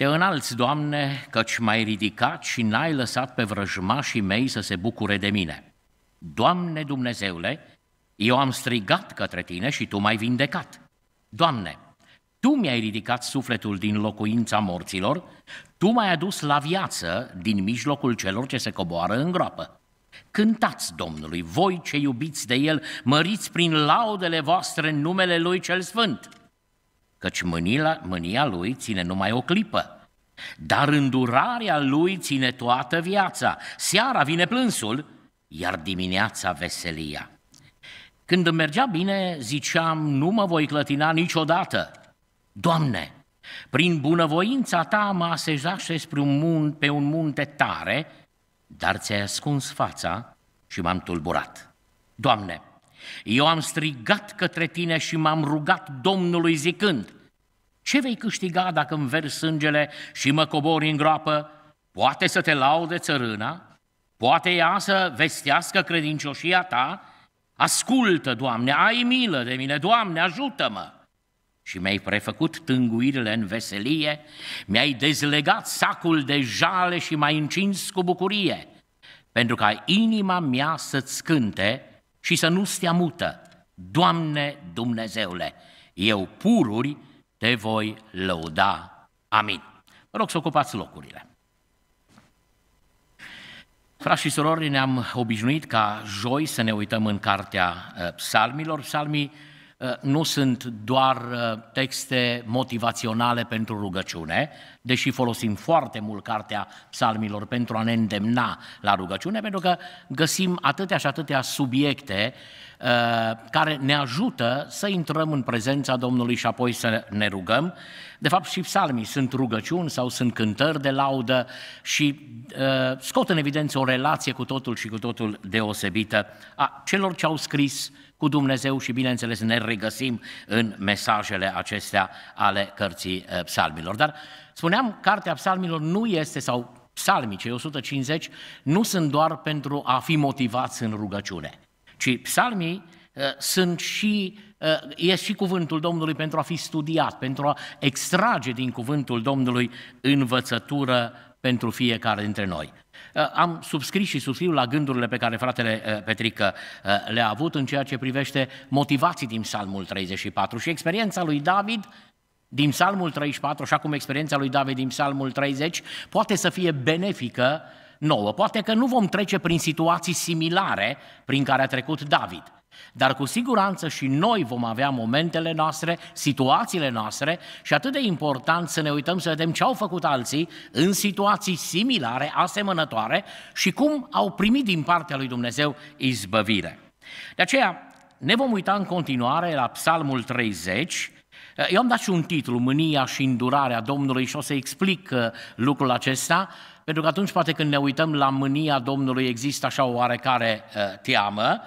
Te înalți, Doamne, căci m-ai ridicat și n-ai lăsat pe vrăjmașii mei să se bucure de mine. Doamne Dumnezeule, eu am strigat către Tine și Tu m-ai vindecat. Doamne, Tu mi-ai ridicat sufletul din locuința morților, Tu m-ai adus la viață din mijlocul celor ce se coboară în groapă. Cântați Domnului, voi ce iubiți de El, măriți prin laudele voastre numele Lui cel Sfânt căci mânia, mânia lui ține numai o clipă, dar îndurarea lui ține toată viața. Seara vine plânsul, iar dimineața veselia. Când îmi mergea bine, ziceam, nu mă voi clătina niciodată. Doamne, prin bunăvoința ta mă asezașe spre un mun, pe un munte tare, dar ți-ai ascuns fața și m-am tulburat. Doamne, eu am strigat către tine și m-am rugat Domnului zicând, ce vei câștiga dacă îmi veri sângele și mă cobori în groapă? Poate să te laude țărâna? Poate ea să vestească credincioșia ta? Ascultă, Doamne, ai milă de mine, Doamne, ajută-mă! Și mi-ai prefăcut tânguirile în veselie, mi-ai dezlegat sacul de jale și m-ai încins cu bucurie, pentru ca inima mea să-ți cânte și să nu stea mută. Doamne Dumnezeule, eu pururi te voi lăuda. Amin. Vă rog să ocupați locurile. Frați și sorori, ne-am obișnuit ca joi să ne uităm în cartea eh, psalmilor. Psalmii Uh, nu sunt doar uh, texte motivaționale pentru rugăciune, deși folosim foarte mult cartea psalmilor pentru a ne îndemna la rugăciune, pentru că găsim atâtea și atâtea subiecte uh, care ne ajută să intrăm în prezența Domnului și apoi să ne rugăm. De fapt, și psalmii sunt rugăciuni sau sunt cântări de laudă și scot în evidență o relație cu totul și cu totul deosebită a celor ce au scris cu Dumnezeu și, bineînțeles, ne regăsim în mesajele acestea ale cărții eh, psalmilor. Dar spuneam, cartea psalmilor nu este, sau psalmii, cei 150, nu sunt doar pentru a fi motivați în rugăciune, ci psalmii eh, sunt și e eh, și cuvântul Domnului pentru a fi studiat, pentru a extrage din cuvântul Domnului învățătură pentru fiecare dintre noi. Uh, am subscris și subscriu la gândurile pe care fratele uh, Petrică uh, le-a avut în ceea ce privește motivații din Psalmul 34 și experiența lui David din Psalmul 34, așa cum experiența lui David din Psalmul 30, poate să fie benefică nouă. Poate că nu vom trece prin situații similare prin care a trecut David – dar cu siguranță și noi vom avea momentele noastre, situațiile noastre și atât de important să ne uităm să vedem ce au făcut alții în situații similare, asemănătoare și cum au primit din partea lui Dumnezeu izbăvire. De aceea ne vom uita în continuare la Psalmul 30, eu am dat și un titlu, Mânia și îndurarea Domnului și o să explic uh, lucrul acesta, pentru că atunci poate când ne uităm la mânia Domnului există așa o oarecare uh, teamă,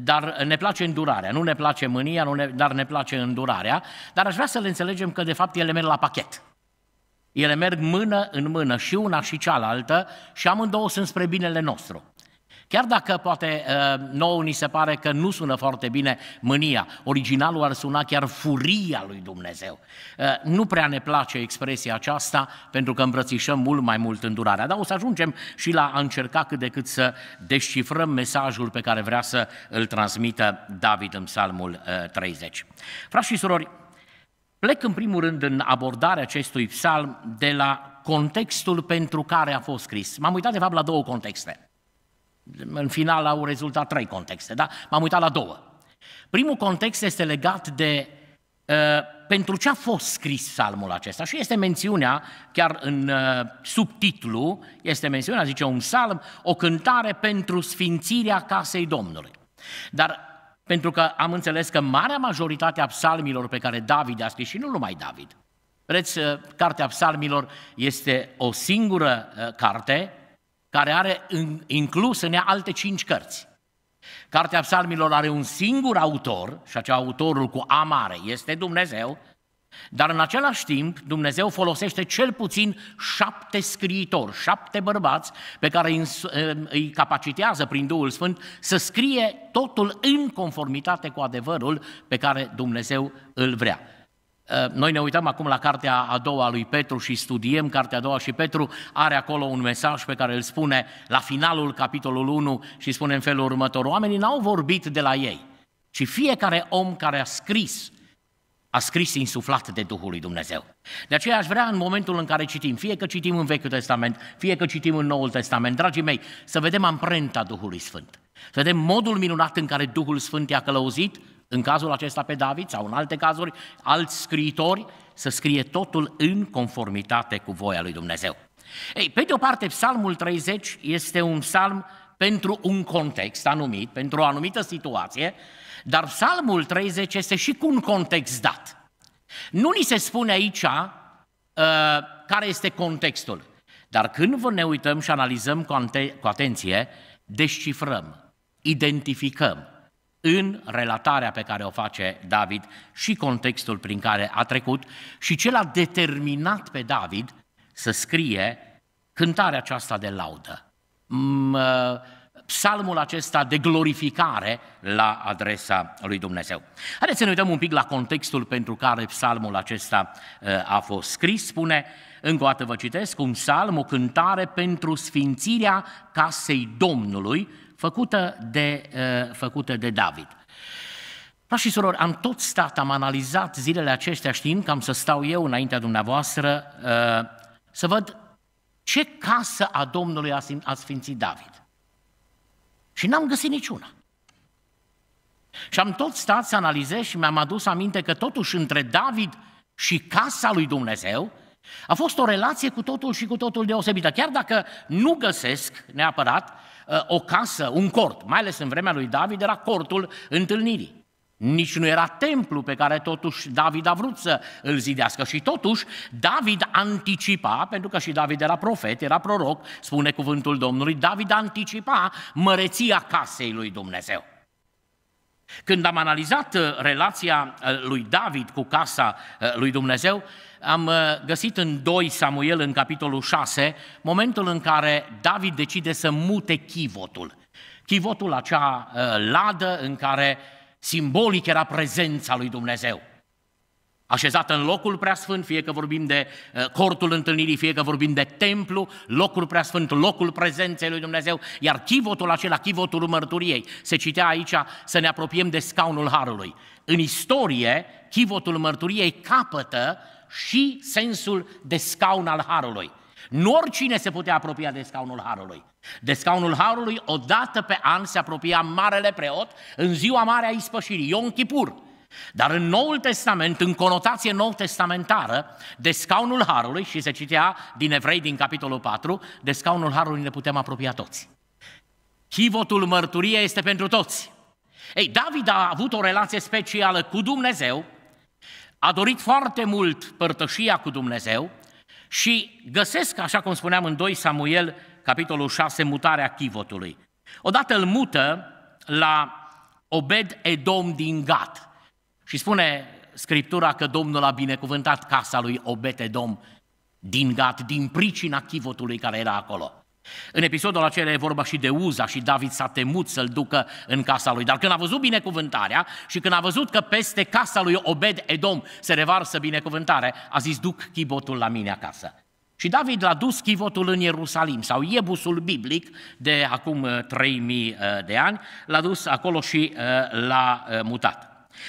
dar ne place îndurarea. Nu ne place mânia, nu ne, dar ne place îndurarea. Dar aș vrea să le înțelegem că de fapt ele merg la pachet. Ele merg mână în mână și una și cealaltă și amândouă sunt spre binele nostru. Chiar dacă poate uh, nouă ni se pare că nu sună foarte bine mânia, originalul ar suna chiar furia lui Dumnezeu. Uh, nu prea ne place expresia aceasta pentru că îmbrățișăm mult mai mult îndurarea, dar o să ajungem și la a încerca cât de cât să descifrăm mesajul pe care vrea să îl transmită David în psalmul 30. Uh, Frați și surori, plec în primul rând în abordarea acestui psalm de la contextul pentru care a fost scris. M-am uitat de fapt la două contexte în final au rezultat trei contexte, da? M-am uitat la două. Primul context este legat de uh, pentru ce a fost scris psalmul acesta și este mențiunea, chiar în uh, subtitlu, este mențiunea, zice un psalm, o cântare pentru sfințirea casei Domnului. Dar pentru că am înțeles că marea majoritate a psalmilor pe care David a scris, și nu numai David, Vreți, uh, cartea psalmilor este o singură uh, carte, care are în, inclus în ea alte cinci cărți. Cartea psalmilor are un singur autor, și acea autorul cu A mare este Dumnezeu, dar în același timp Dumnezeu folosește cel puțin șapte scriitori, șapte bărbați pe care îi capacitează prin Duhul Sfânt să scrie totul în conformitate cu adevărul pe care Dumnezeu îl vrea. Eh, noi ne uităm acum la cartea a doua lui Petru și studiem cartea a doua și Petru are acolo un mesaj pe care îl spune la finalul capitolul 1 și spune în felul următor, oamenii n-au vorbit de la ei, ci fiecare om care a scris a scris insuflat de Duhul lui Dumnezeu. De aceea aș vrea în momentul în care citim, fie că citim în Vechiul Testament, fie că citim în Noul Testament, dragii mei, să vedem amprenta Duhului Sfânt. Să vedem modul minunat în care Duhul Sfânt i-a călăuzit în cazul acesta pe David sau în alte cazuri alți scriitori, să scrie totul în conformitate cu voia lui Dumnezeu. Ei, pe de o parte, psalmul 30 este un psalm pentru un context anumit, pentru o anumită situație, dar psalmul 30 este și cu un context dat. Nu ni se spune aici uh, care este contextul, dar când vă ne uităm și analizăm cu, ante- cu atenție, descifrăm, identificăm în relatarea pe care o face David și contextul prin care a trecut și ce l-a determinat pe David să scrie cântarea aceasta de laudă, mm, uh, psalmul acesta de glorificare la adresa lui Dumnezeu. Haideți să ne uităm un pic la contextul pentru care psalmul acesta uh, a fost scris. Spune, încă o dată vă citesc, un psalm, o cântare pentru sfințirea casei Domnului, făcută de, eh, făcută de David. Frați și surori, am tot stat, am analizat zilele acestea știind că am să stau eu înaintea dumneavoastră eh, să văd ce casă a Domnului a sfințit David. Și n-am găsit niciuna. Și am tot stat să analizez și mi-am adus aminte că totuși între David și casa lui Dumnezeu a fost o relație cu totul și cu totul deosebită. Chiar dacă nu găsesc neapărat Uh, o casă, un cort, mai ales în vremea lui David, era cortul întâlnirii. Nici nu era templu pe care totuși David a vrut să îl zidească și totuși David anticipa, pentru că și David era profet, era proroc, spune cuvântul Domnului, David anticipa măreția casei lui Dumnezeu. Când am analizat uh, relația uh, lui David cu casa uh, lui Dumnezeu, am găsit în 2 Samuel, în capitolul 6, momentul în care David decide să mute chivotul. Chivotul, acea ladă în care simbolic era prezența lui Dumnezeu. Așezată în locul preasfânt, fie că vorbim de uh, cortul întâlnirii, fie că vorbim de templu, locul preasfânt, locul prezenței lui Dumnezeu, iar chivotul acela, chivotul mărturiei, se citea aici să ne apropiem de scaunul Harului. În istorie, chivotul mărturiei capătă și sensul de scaun al Harului. Nu oricine se putea apropia de scaunul Harului. De scaunul Harului, odată pe an se apropia Marele Preot în ziua mare a ispășirii, Ion Kipur. Dar în Noul Testament, în conotație nou testamentară, de scaunul Harului, și se citea din Evrei din capitolul 4, de scaunul Harului ne putem apropia toți. Chivotul mărturie este pentru toți. Ei, David a avut o relație specială cu Dumnezeu, a dorit foarte mult părtășia cu Dumnezeu și găsesc, așa cum spuneam în 2 Samuel, capitolul 6, mutarea chivotului. Odată îl mută la Obed Edom din Gat. Și spune Scriptura că Domnul a binecuvântat casa lui Obetedom din Gat, din pricina chivotului care era acolo. În episodul acela e vorba și de Uza și David s-a temut să-l ducă în casa lui. Dar când a văzut binecuvântarea și când a văzut că peste casa lui Obed Edom se revarsă binecuvântare, a zis, duc chivotul la mine acasă. Și David l-a dus chivotul în Ierusalim, sau Iebusul biblic de acum 3000 uh, uh, de ani, l-a dus acolo și uh, l-a mutat.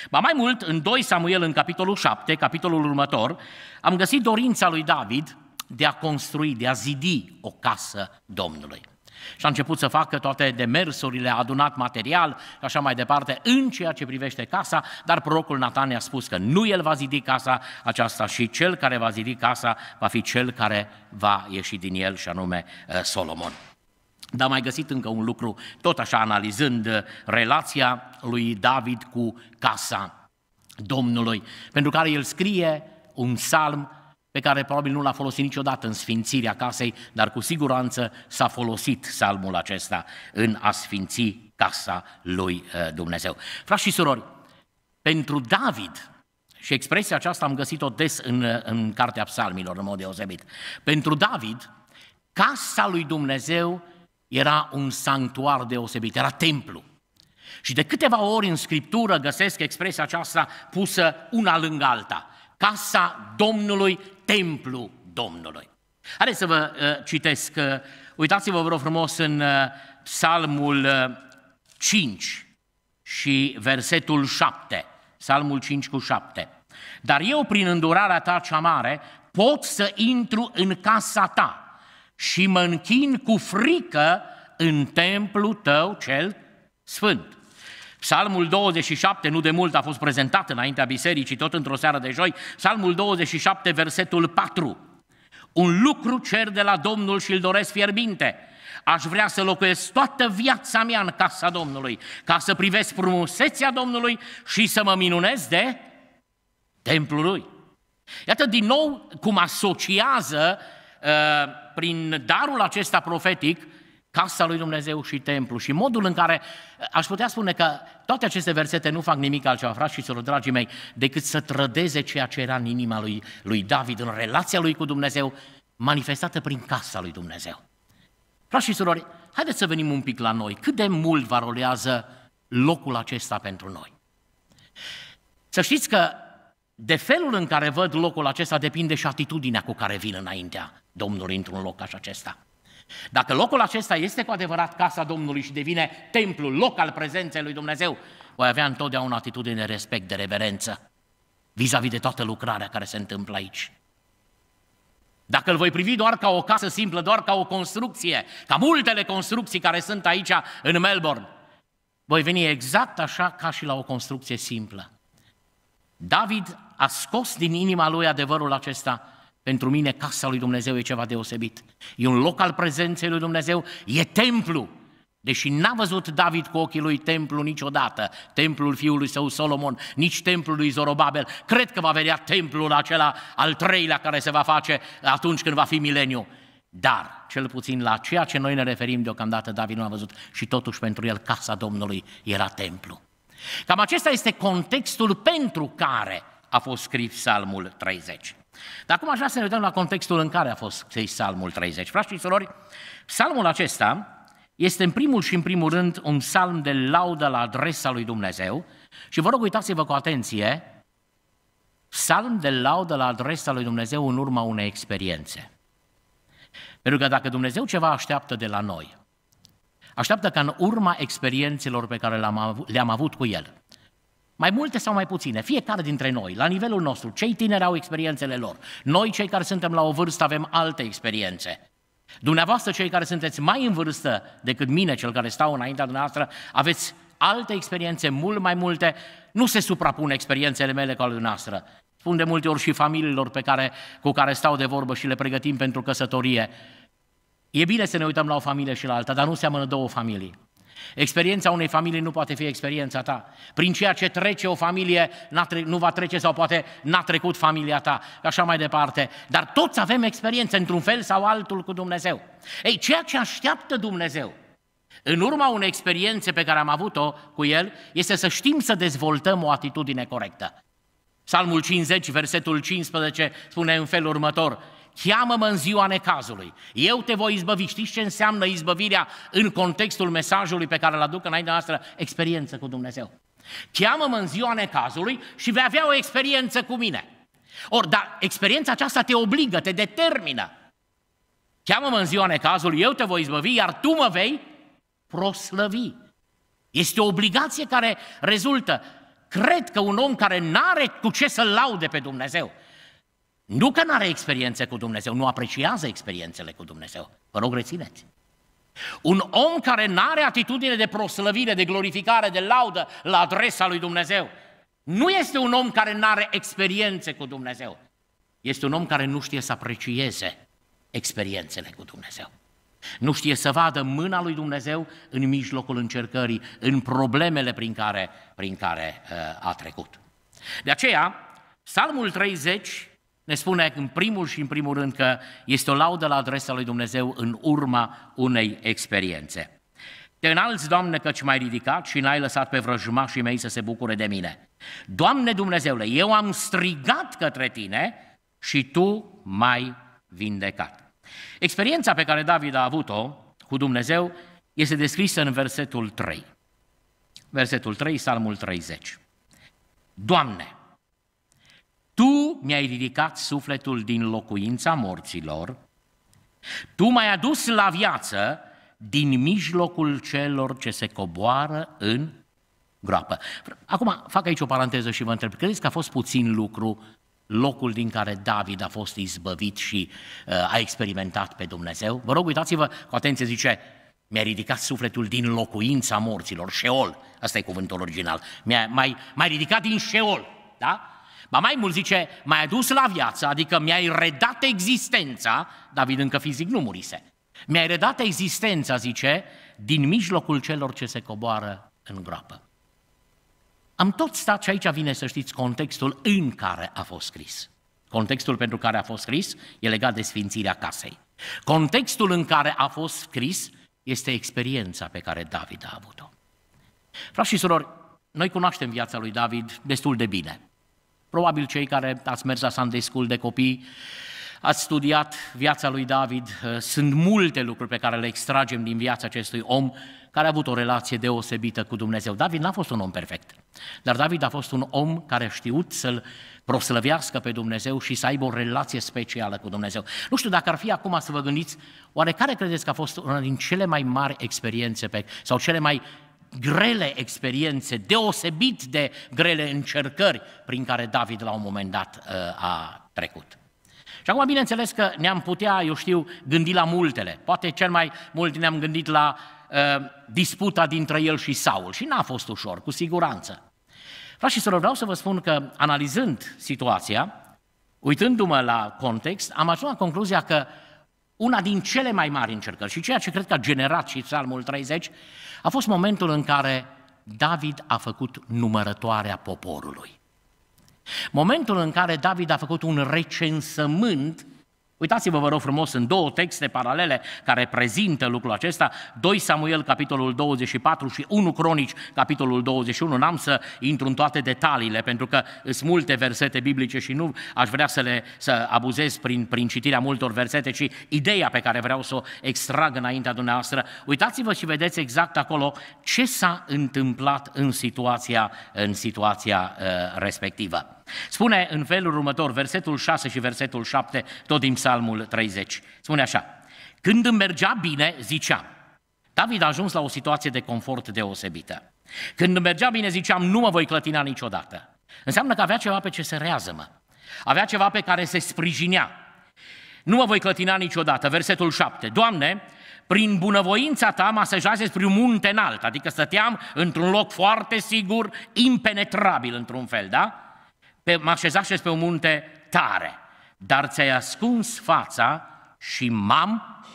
Ba mai mult, în 2 Samuel, în capitolul 7, capitolul următor, am găsit dorința lui David de a construi, de a zidi o casă Domnului. Și a început să facă toate demersurile, a adunat material și așa mai departe în ceea ce privește casa, dar prorocul Natan i-a spus că nu el va zidi casa aceasta și cel care va zidi casa va fi cel care va ieși din el și anume uh, Solomon. Dar mai găsit încă un lucru, tot așa analizând uh, relația lui David cu casa Domnului, pentru care el scrie un psalm pe care probabil nu l-a folosit niciodată în sfințirea casei, dar cu siguranță s-a folosit salmul acesta în a sfinți casa lui uh, Dumnezeu. Frați și surori, pentru David, și expresia aceasta am găsit-o des în, uh, în Cartea Psalmilor, în mod deosebit, pentru David, casa lui Dumnezeu era un sanctuar deosebit, era templu. Și de câteva ori în Scriptură găsesc expresia aceasta pusă una lângă alta. Casa Domnului, templu Domnului. Haideți să vă uh, citesc, uh, uitați-vă vă rog frumos în uh, Psalmul uh, 5 și versetul 7. Psalmul 5 cu 7. Dar eu, prin îndurarea ta cea mare, pot să intru în casa ta și mă închin cu frică în templu tău cel sfânt. Psalmul 27, nu de mult a fost prezentat înaintea bisericii, tot într-o seară de joi, Psalmul 27, versetul 4. Un lucru cer de la Domnul și îl doresc fierbinte. Aș vrea să locuiesc toată viața mea în casa Domnului, ca să privesc frumusețea Domnului și să mă minunez de templul lui. Iată din nou cum asociază uh, prin darul acesta profetic, casa lui Dumnezeu și templu și modul în care, aș putea spune că toate aceste versete nu fac nimic altceva, frați și soră dragii mei, decât să trădeze ceea ce era în inima lui, lui David, în relația lui cu Dumnezeu, manifestată prin casa lui Dumnezeu. Frați și surori, haideți să venim un pic la noi. Cât de mult varolează locul acesta pentru noi? Să știți că de felul în care văd locul acesta depinde și atitudinea cu care vin înaintea Domnului într-un loc așa acesta. Dacă locul acesta este cu adevărat casa Domnului și devine templul, loc al prezenței lui Dumnezeu, voi avea întotdeauna atitudine de respect, de reverență, vis-a-vis de toată lucrarea care se întâmplă aici. Dacă îl voi privi doar ca o casă simplă, doar ca o construcție, ca multele construcții care sunt aici în Melbourne, voi veni exact așa ca și la o construcție simplă. David a scos din inima lui adevărul acesta pentru mine casa lui Dumnezeu e ceva deosebit. E un loc al prezenței lui Dumnezeu, e templu. Deși n-a văzut David cu ochii lui templu niciodată, templul fiului său Solomon, nici templul lui Zorobabel, cred că va vedea templul acela al treilea care se va face atunci când va fi mileniu. Dar, cel puțin la ceea ce noi ne referim deocamdată, David nu a văzut și totuși pentru el casa Domnului era templu. Cam acesta este contextul pentru care a fost scris psalmul 30. Dar acum aș vrea să ne uităm la contextul în care a fost psalmul 30. Frați și surori, psalmul acesta este în primul și în primul rând un psalm de laudă la adresa lui Dumnezeu și vă rog uitați-vă cu atenție, psalm de laudă la adresa lui Dumnezeu în urma unei experiențe. Pentru că dacă Dumnezeu ceva așteaptă de la noi, așteaptă ca în urma experiențelor pe care le-am avut cu El, mai multe sau mai puține, fiecare dintre noi, la nivelul nostru, cei tineri au experiențele lor. Noi, cei care suntem la o vârstă, avem alte experiențe. Dumneavoastră, cei care sunteți mai în vârstă decât mine, cel care stau înaintea dumneavoastră, aveți alte experiențe, mult mai multe. Nu se suprapun experiențele mele cu ale dumneavoastră. Spun de multe ori și familiilor pe care, cu care stau de vorbă și le pregătim pentru căsătorie. E bine să ne uităm la o familie și la alta, dar nu seamănă două familii. Experiența unei familii nu poate fi experiența ta. Prin ceea ce trece o familie nu va trece sau poate n-a trecut familia ta, așa mai departe. Dar toți avem experiență într-un fel sau altul cu Dumnezeu. Ei, ceea ce așteaptă Dumnezeu în urma unei experiențe pe care am avut-o cu El, este să știm să dezvoltăm o atitudine corectă. Psalmul 50, versetul 15 spune în felul următor, cheamă-mă în ziua necazului, eu te voi izbăvi. Știți ce înseamnă izbăvirea în contextul mesajului pe care îl aduc înaintea noastră? Experiență cu Dumnezeu. Cheamă-mă în ziua necazului și vei avea o experiență cu mine. Or, dar experiența aceasta te obligă, te determină. Cheamă-mă în ziua necazului, eu te voi izbăvi, iar tu mă vei proslăvi. Este o obligație care rezultă. Cred că un om care n-are cu ce să laude pe Dumnezeu, nu că nu are experiențe cu Dumnezeu, nu apreciază experiențele cu Dumnezeu. Vă rog, rețineți. Un om care nu are atitudine de proslăvire, de glorificare, de laudă la adresa lui Dumnezeu, nu este un om care nu are experiențe cu Dumnezeu. Este un om care nu știe să aprecieze experiențele cu Dumnezeu. Nu știe să vadă mâna lui Dumnezeu în mijlocul încercării, în problemele prin care, prin care uh, a trecut. De aceea, Psalmul 30 ne spune în primul și în primul rând că este o laudă la adresa lui Dumnezeu în urma unei experiențe. Te înalți, Doamne, căci m-ai ridicat și n-ai lăsat pe vrăjmașii mei să se bucure de mine. Doamne Dumnezeule, eu am strigat către Tine și Tu m-ai vindecat. Experiența pe care David a avut-o cu Dumnezeu este descrisă în versetul 3. Versetul 3, salmul 30. Doamne, mi-ai ridicat sufletul din locuința morților, tu m-ai adus la viață din mijlocul celor ce se coboară în groapă. Acum fac aici o paranteză și vă întreb, credeți că a fost puțin lucru locul din care David a fost izbăvit și uh, a experimentat pe Dumnezeu? Vă rog, uitați-vă cu atenție, zice, mi-a ridicat sufletul din locuința morților, Sheol, asta e cuvântul original, mi-a mai, mai ridicat din Sheol, da? Ba mai mult zice, m-ai adus la viață, adică mi-ai redat existența, David încă fizic nu murise. Mi-ai redat existența, zice, din mijlocul celor ce se coboară în groapă. Am tot stat și aici vine să știți contextul în care a fost scris. Contextul pentru care a fost scris e legat de sfințirea casei. Contextul în care a fost scris este experiența pe care David a avut-o. Frați și surori, noi cunoaștem viața lui David destul de bine. Probabil cei care ați mers la Sunday School de copii, ați studiat viața lui David, uh, sunt multe lucruri pe care le extragem din viața acestui om care a avut o relație deosebită cu Dumnezeu. David n-a fost un om perfect, dar David a fost un om care a știut să-l proslăvească pe Dumnezeu și să aibă o relație specială cu Dumnezeu. Nu știu dacă ar fi acum să vă gândiți, oare care credeți că a fost una din cele mai mari experiențe pe, sau cele mai grele experiențe, deosebit de grele încercări prin care David la un moment dat uh, a trecut. Și acum, bineînțeles că ne-am putea, eu știu, gândi la multele. Poate cel mai mult ne-am gândit la uh, disputa dintre el și Saul. Și n-a fost ușor, cu siguranță. Frați și sorori, vreau să vă spun că, analizând situația, uitându-mă la context, am ajuns la concluzia că uh, una din cele mai mari încercări și ceea ce cred că a generat și psalmul 30 a fost momentul în care David a făcut numărătoarea poporului. Momentul în care David a făcut un recensământ Uitați-vă, vă rog frumos, în două texte paralele care prezintă lucrul acesta, 2 Samuel, capitolul 24 și 1 Cronici, capitolul 21. N-am să intru în toate detaliile, pentru că sunt multe versete biblice și nu aș vrea să le să abuzez prin, prin citirea multor versete, ci ideea pe care vreau să o extrag înaintea dumneavoastră. Uitați-vă și vedeți exact acolo ce s-a întâmplat în situația, în situația uh, respectivă. Spune în felul următor, versetul 6 și versetul 7, tot din psalmul 30. Spune așa, când îmi mergea bine, ziceam, David a ajuns la o situație de confort deosebită. Când îmi mergea bine, ziceam, nu mă voi clătina niciodată. Înseamnă că avea ceva pe ce se rează, Avea ceva pe care se sprijinea. Nu mă voi clătina niciodată. Versetul 7. Doamne, prin bunăvoința ta mă asejase spre un munte înalt, adică stăteam într-un loc foarte sigur, impenetrabil într-un fel, da? pe, mă așezașeți pe un munte tare, dar ți-ai ascuns fața și m-am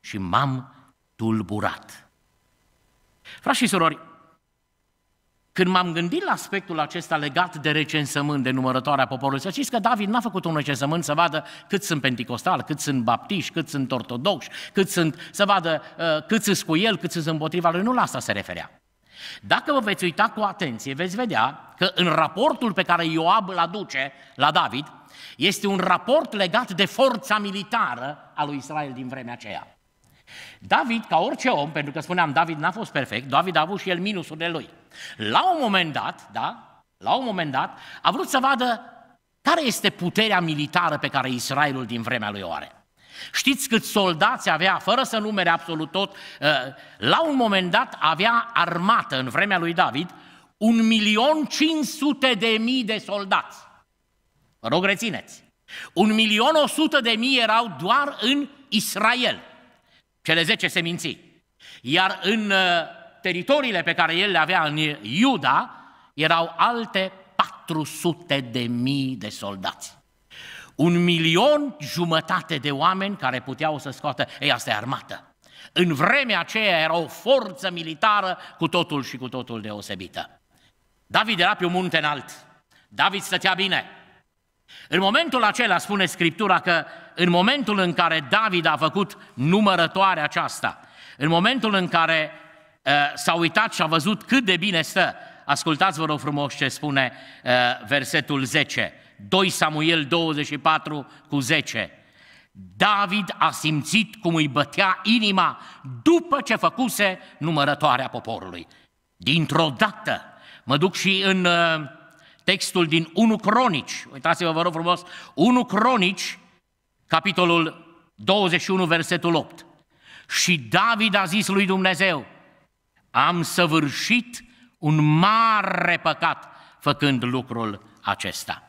și m-am tulburat. Frați și surori, când m-am gândit la aspectul acesta legat de recensământ, de numărătoarea poporului, să știți că David n-a făcut un recensământ să vadă cât sunt penticostali, cât sunt baptiști, cât sunt ortodoxi, cât sunt, să vadă uh, cât sunt cu el, cât sunt împotriva lui, nu la asta se referea. Dacă vă veți uita cu atenție, veți vedea că în raportul pe care Ioab îl aduce la David, este un raport legat de forța militară a lui Israel din vremea aceea. David, ca orice om, pentru că spuneam, David n-a fost perfect, David a avut și el minusurile lui. La un moment dat, da, la un moment dat, a vrut să vadă care este puterea militară pe care Israelul din vremea lui o are. Știți câți soldați avea, fără să numere absolut tot, uh, la un moment dat avea armată în vremea lui David, un milion cinci de mii de soldați. Vă rog, rețineți. Un milion o sută de mii erau doar în Israel, cele zece seminții. Iar în uh, teritoriile pe care el le avea în Iuda, erau alte de mii de soldați un milion jumătate de oameni care puteau să scoată, ei, asta e armată. În vremea aceea era o forță militară cu totul și cu totul deosebită. David era pe un munte înalt. David stătea bine. În momentul acela spune Scriptura că în momentul în care David a făcut numărătoarea aceasta, în momentul în care uh, s-a uitat și a văzut cât de bine stă, ascultați vă rog frumos ce spune uh, versetul 10, 2 Samuel 24 cu 10. David a simțit cum îi bătea inima după ce făcuse numărătoarea poporului. Dintr-o dată, mă duc și în uh, textul din 1 Cronici, uitați-vă vă rog frumos, 1 Cronici, capitolul 21, versetul 8. Și David a zis lui Dumnezeu, am săvârșit un mare păcat făcând lucrul acesta.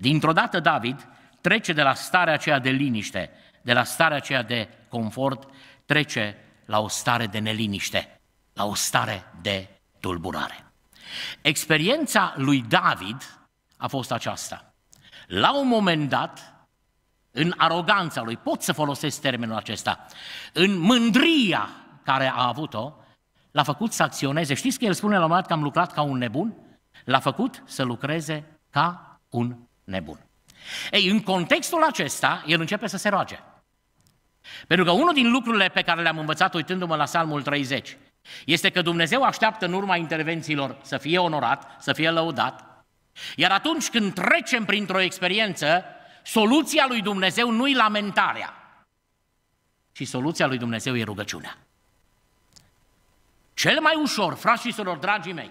Dintr-o dată David trece de la starea aceea de liniște, de la starea aceea de confort, trece la o stare de neliniște, la o stare de tulburare. Experiența lui David a fost aceasta. La un moment dat, în aroganța lui, pot să folosesc termenul acesta, în mândria care a avut-o, l-a făcut să acționeze. Știți că el spune la un moment dat că am lucrat ca un nebun? L-a făcut să lucreze ca un nebun. Ei, în contextul acesta, el începe să se roage. Pentru că unul din lucrurile pe care le-am învățat uitându-mă la Salmul 30 este că Dumnezeu așteaptă în urma intervențiilor să fie onorat, să fie lăudat, iar atunci când trecem printr-o experiență, soluția lui Dumnezeu nu-i lamentarea, ci soluția lui Dumnezeu e rugăciunea. Cel mai ușor, frați și surori, dragii mei,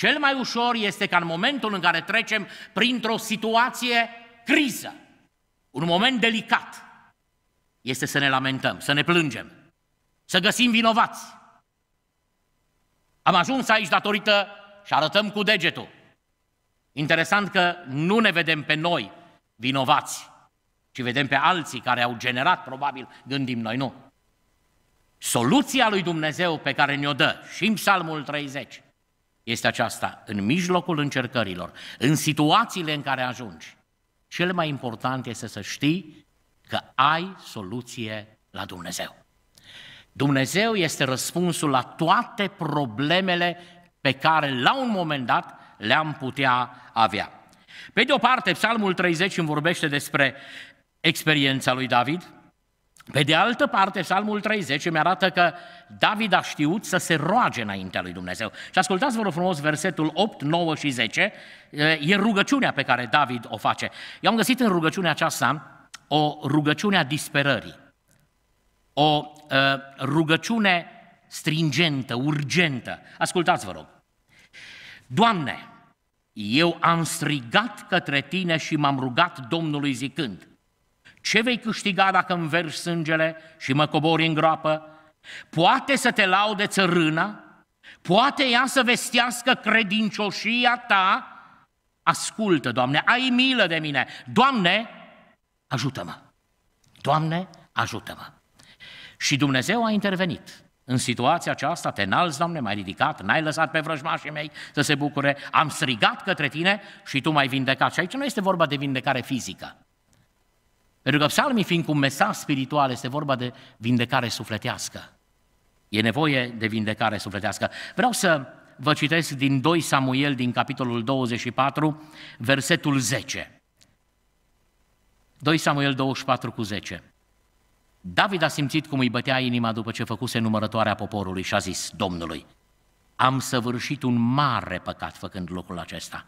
cel mai ușor este ca în momentul în care trecem printr-o situație criză, un moment delicat, este să ne lamentăm, să ne plângem, să găsim vinovați. Am ajuns aici datorită și arătăm cu degetul. Interesant că nu ne vedem pe noi vinovați, ci vedem pe alții care au generat, probabil, gândim noi, nu. Soluția lui Dumnezeu pe care ne-o dă și în Psalmul 30 este aceasta, în mijlocul încercărilor, în situațiile în care ajungi, cel mai important este să știi că ai soluție la Dumnezeu. Dumnezeu este răspunsul la toate problemele pe care la un moment dat le-am putea avea. Pe de o parte, Psalmul 30 îmi vorbește despre experiența lui David, pe de altă parte, Psalmul 30 îmi arată că David a știut să se roage înaintea lui Dumnezeu. Și ascultați, vă rog frumos, versetul 8, 9 și 10, eh, e rugăciunea pe care David o face. Eu am găsit în rugăciunea aceasta o rugăciune a disperării, o eh, rugăciune stringentă, urgentă. Ascultați, vă rog. Doamne, eu am strigat către tine și m-am rugat Domnului zicând, ce vei câștiga dacă vergi sângele și mă cobori în groapă? Poate să te laude țărâna? Poate ea să vestească credincioșia ta? Ascultă, Doamne, ai milă de mine. Doamne, ajută-mă. Doamne, ajută-mă. Și Dumnezeu a intervenit. În situația aceasta te înalți, Doamne, m-ai ridicat, n-ai lăsat pe vrăjmașii mei să se bucure, am strigat către tine și tu m-ai vindecat. Și aici nu este vorba de vindecare fizică. Pentru că psalmii, fiind cu un mesaj spiritual, este vorba de vindecare sufletească. E nevoie de vindecare sufletească. Vreau să vă citesc din 2 Samuel, din capitolul 24, versetul 10. 2 Samuel 24 cu 10. David a simțit cum îi bătea inima după ce făcuse numărătoarea poporului și a zis Domnului, am săvârșit un mare păcat făcând locul acesta.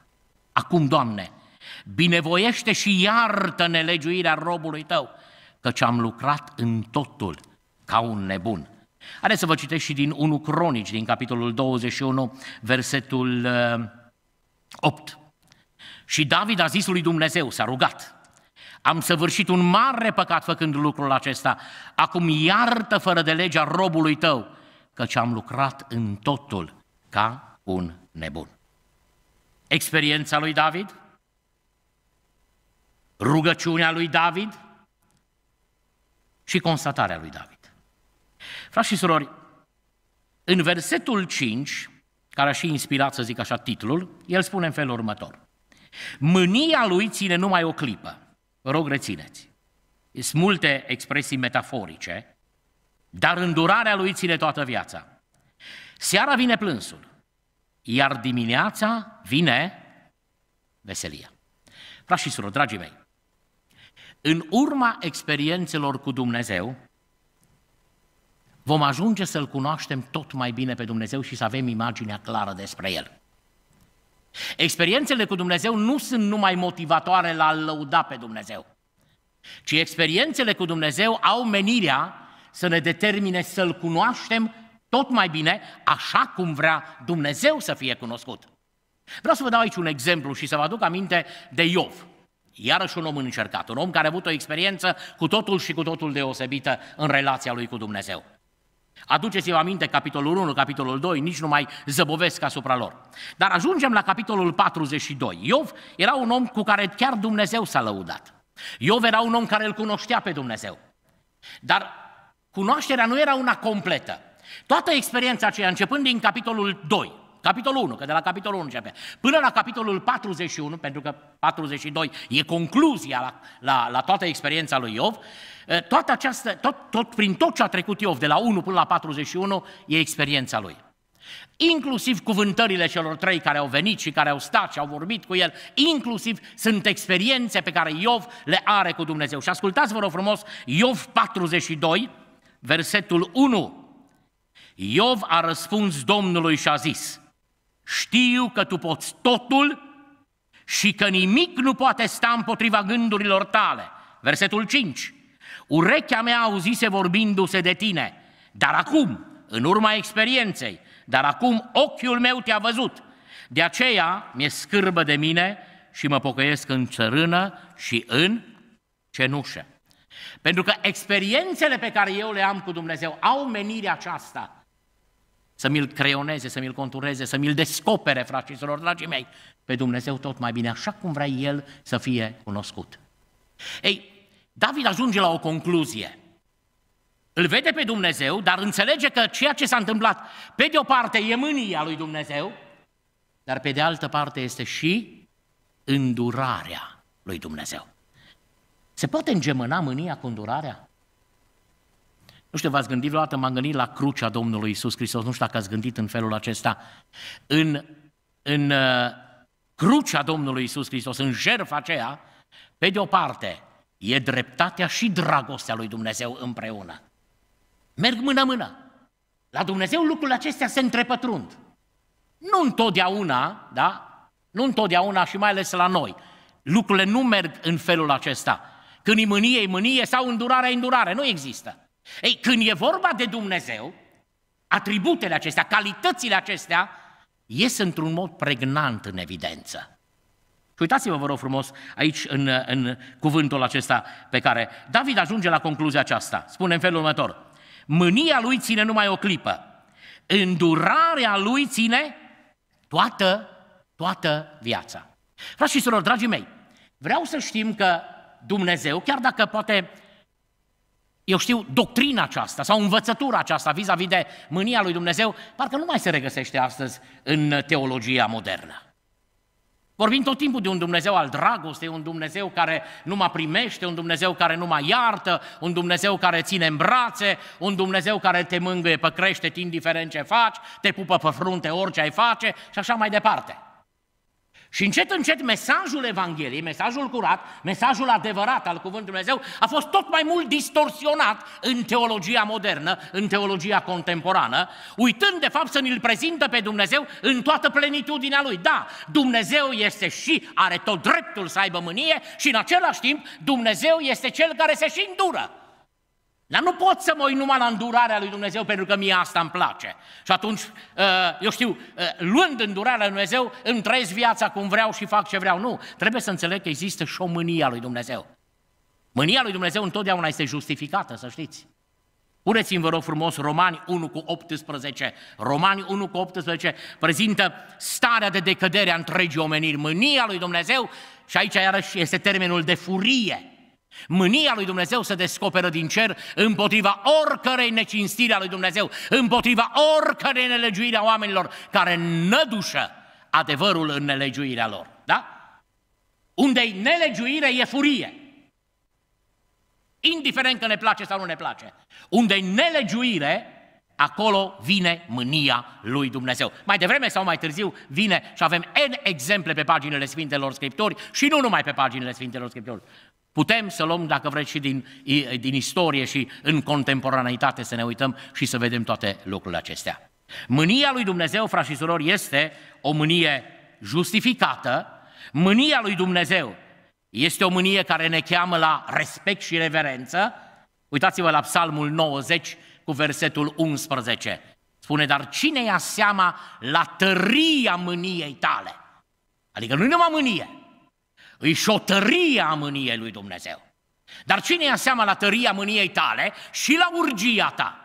Acum, Doamne, binevoiește și iartă nelegiuirea robului tău, căci am lucrat în totul ca un nebun. Haideți să vă citesc și din 1 Cronici, din capitolul 21, versetul 8. Uh, și David a zis lui Dumnezeu, s-a rugat, am săvârșit un mare păcat făcând lucrul acesta, acum iartă fără de legea robului tău, căci am lucrat în totul ca un nebun. Experiența lui David? rugăciunea lui David și constatarea lui David. Frați și surori, în versetul 5, care a și inspirat, să zic așa, titlul, el spune în felul următor. Mânia lui ține numai o clipă. Vă rog, rețineți. Sunt multe expresii metaforice, dar îndurarea lui ține toată viața. Seara vine plânsul, iar dimineața vine veselia. Frați și surori, dragii mei, în urma experiențelor cu Dumnezeu, vom ajunge să-L cunoaștem tot mai bine pe Dumnezeu și să avem imaginea clară despre El. Experiențele cu Dumnezeu nu sunt numai motivatoare la a lăuda pe Dumnezeu, ci experiențele cu Dumnezeu au menirea să ne determine să-L cunoaștem tot mai bine, așa cum vrea Dumnezeu să fie cunoscut. Vreau să vă dau aici un exemplu și să vă aduc aminte de Iov. Iarăși un om încercat, un om care a avut o experiență cu totul și cu totul deosebită în relația lui cu Dumnezeu. Aduceți-vă aminte capitolul 1, capitolul 2, nici nu mai zăbovesc asupra lor. Dar ajungem la capitolul 42. Iov era un om cu care chiar Dumnezeu s-a lăudat. Iov era un om care îl cunoștea pe Dumnezeu. Dar cunoașterea nu era una completă. Toată experiența aceea, începând din capitolul 2, capitolul 1, că de la capitolul 1 începe, până la capitolul 41, pentru că 42 e concluzia la, la, la toată experiența lui Iov, eh, toată această, tot, tot, prin tot ce a trecut Iov, de la 1 până la 41, e experiența lui. Inclusiv cuvântările celor trei care au venit și care au stat și au vorbit cu el, inclusiv sunt experiențe pe care Iov le are cu Dumnezeu. Și ascultați, vă rog frumos, Iov 42, versetul 1. Iov a răspuns Domnului și a zis, știu că tu poți totul și că nimic nu poate sta împotriva gândurilor tale. Versetul 5. Urechea mea auzise vorbindu-se de tine, dar acum, în urma experienței, dar acum ochiul meu te-a văzut. De aceea mi-e scârbă de mine și mă pocăiesc în țărână și în cenușă. Pentru că experiențele pe care eu le am cu Dumnezeu au menirea aceasta – să mi-l creioneze, să mi-l contureze, să mi-l descopere, fraților, dragii mei, pe Dumnezeu tot mai bine, așa cum vrea El să fie cunoscut. Ei, David ajunge la o concluzie. Îl vede pe Dumnezeu, dar înțelege că ceea ce s-a întâmplat, pe de o parte e mânia lui Dumnezeu, dar pe de altă parte este și îndurarea lui Dumnezeu. Se poate îngemâna mânia cu îndurarea? Nu știu, v-ați gândit vreodată, m-am gândit la crucea Domnului Isus Hristos, nu știu dacă ați gândit în felul acesta. În, în uh, crucea Domnului Isus Hristos, în jertfa aceea, pe de o parte, e dreptatea și dragostea lui Dumnezeu împreună. Merg mână-mână. La Dumnezeu lucrurile acestea se întrepătrund. Nu întotdeauna, da? Nu întotdeauna și mai ales la noi. Lucrurile nu merg în felul acesta. Când e mânie, e mânie sau îndurare, e îndurare. Nu există. Ei, când e vorba de Dumnezeu, atributele acestea, calitățile acestea, ies într-un mod pregnant în evidență. Și uitați-vă, vă rog frumos, aici în, în cuvântul acesta pe care David ajunge la concluzia aceasta. Spune în felul următor. Mânia lui ține numai o clipă. Îndurarea lui ține toată, toată viața. Frați și surori, dragii mei, vreau să știm că Dumnezeu, chiar dacă poate eu știu, doctrina aceasta sau învățătura aceasta vis-a-vis de mânia lui Dumnezeu, parcă nu mai se regăsește astăzi în teologia modernă. Vorbim tot timpul de un Dumnezeu al dragostei, un Dumnezeu care nu mă primește, un Dumnezeu care nu mă iartă, un Dumnezeu care ține în brațe, un Dumnezeu care te mângâie pe crește, indiferent ce faci, te pupă pe frunte orice ai face și așa mai departe. Și încet, încet, mesajul Evangheliei, mesajul curat, mesajul adevărat al Cuvântului Dumnezeu a fost tot mai mult distorsionat în teologia modernă, în teologia contemporană, uitând, de fapt, să ne-l prezintă pe Dumnezeu în toată plenitudinea Lui. Da, Dumnezeu este și are tot dreptul să aibă mânie și, în același timp, Dumnezeu este Cel care se și îndură. Dar nu pot să mă uit numai la îndurarea lui Dumnezeu pentru că mie asta îmi place. Și atunci, uh, eu știu, uh, luând îndurarea lui Dumnezeu, îmi trăiesc viața cum vreau și fac ce vreau. Nu, trebuie să înțeleg că există și o mânia lui Dumnezeu. Mânia lui Dumnezeu întotdeauna este justificată, să știți. Puneți-mi, vă rog frumos, Romani 1 cu 18. Romani 1 cu 18 prezintă starea de decădere a întregii omeniri, mânia lui Dumnezeu și aici iarăși este termenul de furie. Mânia lui Dumnezeu se descoperă din cer împotriva oricărei necinstiri a lui Dumnezeu, împotriva oricărei nelegiuire a oamenilor care nădușă adevărul în nelegiuirea lor. Da? Unde-i nelegiuire e furie. Indiferent că ne place sau nu ne place. Unde-i nelegiuire, acolo vine mânia lui Dumnezeu. Mai devreme sau mai târziu vine și avem N exemple pe paginile Sfintelor Scripturi și nu numai pe paginile Sfintelor Scripturi. Putem să luăm, dacă vreți, și din, din istorie și în contemporaneitate să ne uităm și să vedem toate lucrurile acestea. Mânia lui Dumnezeu, frați și surori, este o mânie justificată. Mânia lui Dumnezeu este o mânie care ne cheamă la respect și reverență. Uitați-vă la Psalmul 90 cu versetul 11. Spune, dar cine ia seama la tăria mâniei tale? Adică nu numai mânie, își o tărie a mâniei lui Dumnezeu. Dar cine ia seama la tăria mâniei tale și la urgia ta?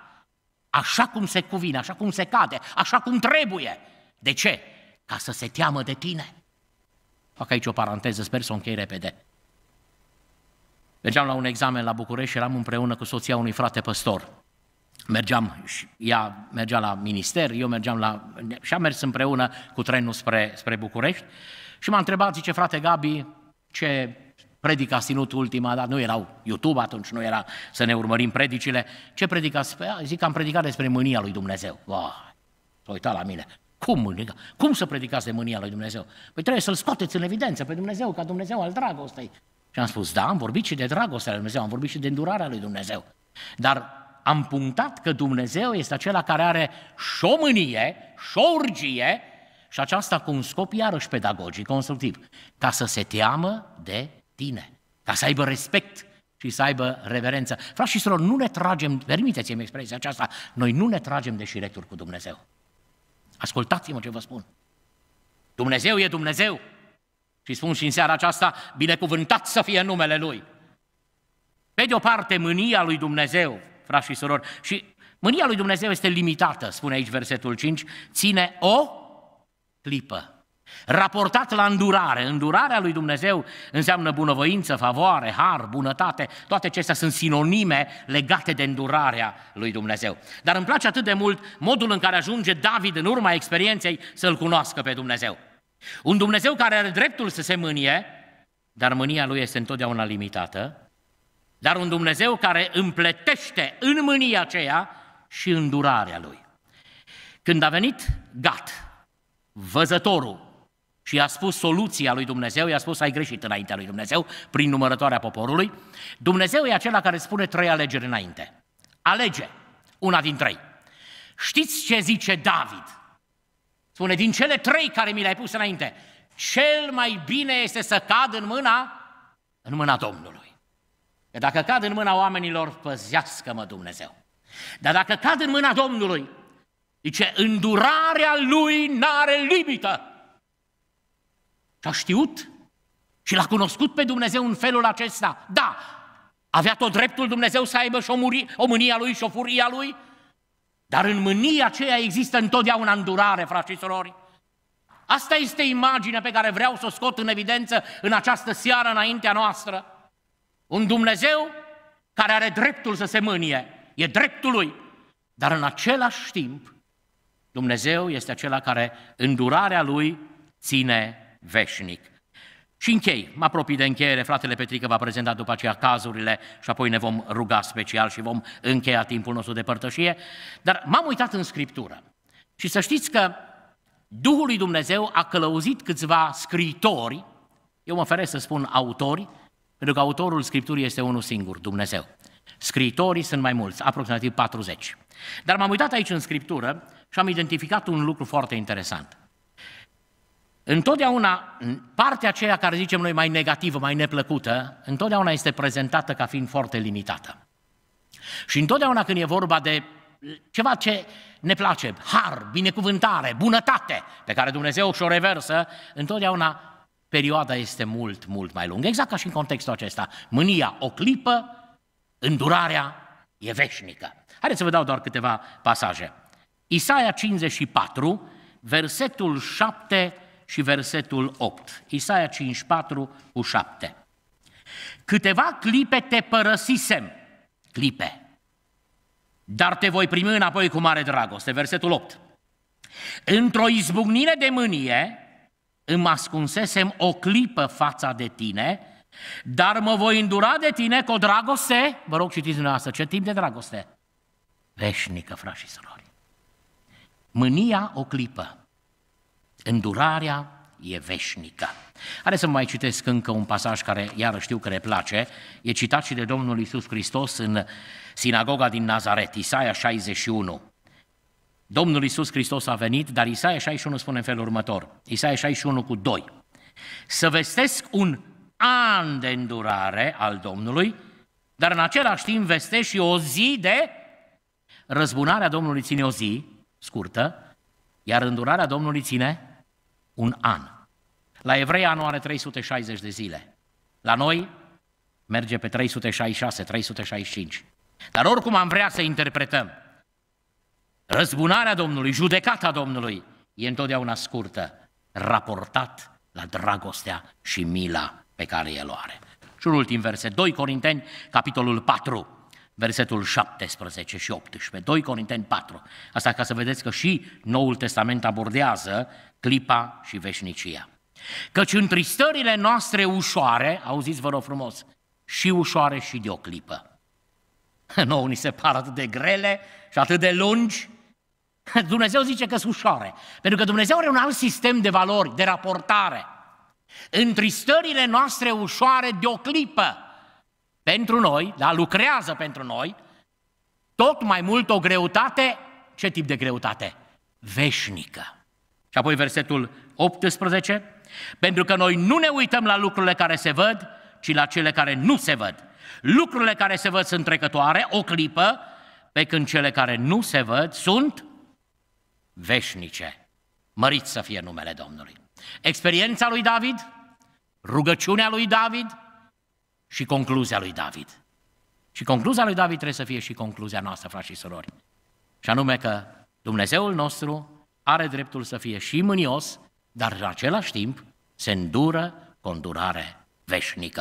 Așa cum se cuvine, așa cum se cade, așa cum trebuie. De ce? Ca să se teamă de tine. Fac aici o paranteză, sper să o închei repede. Mergeam la un examen la București și eram împreună cu soția unui frate păstor. Mergeam, ea mergea la minister, eu mergeam la... și am mers împreună cu trenul spre, spre București și m-a întrebat, zice, frate Gabi, ce predic a ținut ultima, dar nu erau YouTube atunci, nu era să ne urmărim predicile. Ce predică păi, Zic că am predicat despre mânia lui Dumnezeu. Vai, s-a uitat la mine. Cum, mânia? Cum să predicați de mânia lui Dumnezeu? Păi trebuie să-L scoateți în evidență pe Dumnezeu, ca Dumnezeu al dragostei. Și am spus, da, am vorbit și de dragostea lui Dumnezeu, am vorbit și de îndurarea lui Dumnezeu. Dar am punctat că Dumnezeu este acela care are și o mânie, și o urgie, și aceasta cu un scop iarăși pedagogic, constructiv, ca să se teamă de tine, ca să aibă respect și să aibă reverență. Frați și surori, nu ne tragem, permiteți-mi expresia aceasta, noi nu ne tragem de șirecturi cu Dumnezeu. Ascultați-mă ce vă spun. Dumnezeu e Dumnezeu. Și spun și în seara aceasta, binecuvântat să fie numele Lui. Pe de o parte, mânia lui Dumnezeu, frați și surori, și mânia lui Dumnezeu este limitată, spune aici versetul 5, ține o clipă. Raportat la îndurare. Îndurarea lui Dumnezeu înseamnă bunăvoință, favoare, har, bunătate. Toate acestea sunt sinonime legate de îndurarea lui Dumnezeu. Dar îmi place atât de mult modul în care ajunge David în urma experienței să-L cunoască pe Dumnezeu. Un Dumnezeu care are dreptul să se mânie, dar mânia lui este întotdeauna limitată, dar un Dumnezeu care împletește în mânia aceea și îndurarea lui. Când a venit Gat, văzătorul și i-a spus soluția lui Dumnezeu, i-a spus ai greșit înaintea lui Dumnezeu prin numărătoarea poporului, Dumnezeu e acela care spune trei alegeri înainte. Alege una din trei. Știți ce zice David? Spune, din cele trei care mi le-ai pus înainte, cel mai bine este să cad în mâna, în mâna Domnului. Că dacă cad în mâna oamenilor, păzească-mă Dumnezeu. Dar dacă cad în mâna Domnului, Zice, îndurarea lui n-are limită. Și a știut și l-a cunoscut pe Dumnezeu în felul acesta. Da, avea tot dreptul Dumnezeu să aibă și o, muri, o mânia lui și o furia lui, dar în mânia aceea există întotdeauna îndurare, frați și sorori. Asta este imaginea pe care vreau să o scot în evidență în această seară înaintea noastră. Un Dumnezeu care are dreptul să se mânie, e dreptul lui, dar în același timp Dumnezeu este acela care îndurarea lui ține veșnic. Și închei, mă apropii de încheiere, fratele Petrică va prezenta după aceea cazurile și apoi ne vom ruga special și vom încheia timpul nostru de părtășie, dar m-am uitat în Scriptură și să știți că Duhul lui Dumnezeu a călăuzit câțiva scritori. eu mă feresc să spun autori, pentru că autorul Scripturii este unul singur, Dumnezeu. Scriitorii sunt mai mulți, aproximativ 40. Dar m-am uitat aici în Scriptură și am identificat un lucru foarte interesant. Întotdeauna, partea aceea care zicem noi mai negativă, mai neplăcută, întotdeauna este prezentată ca fiind foarte limitată. Și întotdeauna când e vorba de ceva ce ne place, har, binecuvântare, bunătate, pe care Dumnezeu și-o reversă, întotdeauna perioada este mult, mult mai lungă. Exact ca și în contextul acesta. Mânia o clipă, îndurarea e veșnică. Haideți să vă dau doar câteva pasaje. Isaia 54, versetul 7 și versetul 8. Isaia 54 cu 7. Câteva clipe te părăsisem, clipe, dar te voi primi înapoi cu mare dragoste, versetul 8. Într-o izbucnire de mânie îmi ascunsesem o clipă fața de tine, dar mă voi îndura de tine cu o dragoste, vă rog citiți dumneavoastră, ce timp de dragoste? Veșnică, frați și surori. Mânia o clipă, îndurarea e veșnică. Haideți să mai citesc încă un pasaj care iară știu că le place. E citat și de Domnul Isus Hristos în sinagoga din Nazaret, Isaia 61. Domnul Isus Hristos a venit, dar Isaia 61 spune în felul următor. Isaia 61 cu 2. Să vestesc un an de îndurare al Domnului, dar în același timp vestesc și o zi de răzbunarea Domnului ține o zi, scurtă, iar îndurarea Domnului ține un an. La evrei anul are 360 de zile. La noi merge pe 366, 365. Dar oricum am vrea să interpretăm. Răzbunarea Domnului, judecata Domnului e întotdeauna scurtă, raportat la dragostea și mila pe care el o are. Și un ultim verset, 2 Corinteni, capitolul 4 versetul 17 și 18, 2 Corinteni 4. Asta ca să vedeți că și Noul Testament abordează clipa și veșnicia. Căci în tristările noastre ușoare, auziți vă rog frumos, și ușoare și de o clipă. Nu ni se par atât de grele și atât de lungi, Dumnezeu zice că sunt ușoare, pentru că Dumnezeu are un alt sistem de valori, de raportare. În tristările noastre ușoare de o clipă, pentru noi, da, lucrează pentru noi, tot mai mult o greutate, ce tip de greutate? Veșnică. Și apoi versetul 18, pentru că noi nu ne uităm la lucrurile care se văd, ci la cele care nu se văd. Lucrurile care se văd sunt trecătoare, o clipă, pe când cele care nu se văd sunt veșnice. Măriți să fie numele Domnului. Experiența lui David, rugăciunea lui David, și concluzia lui David. Și concluzia lui David trebuie să fie și concluzia noastră, frați și surori. Și anume că Dumnezeul nostru are dreptul să fie și mânios, dar în același timp se îndură cu veșnică.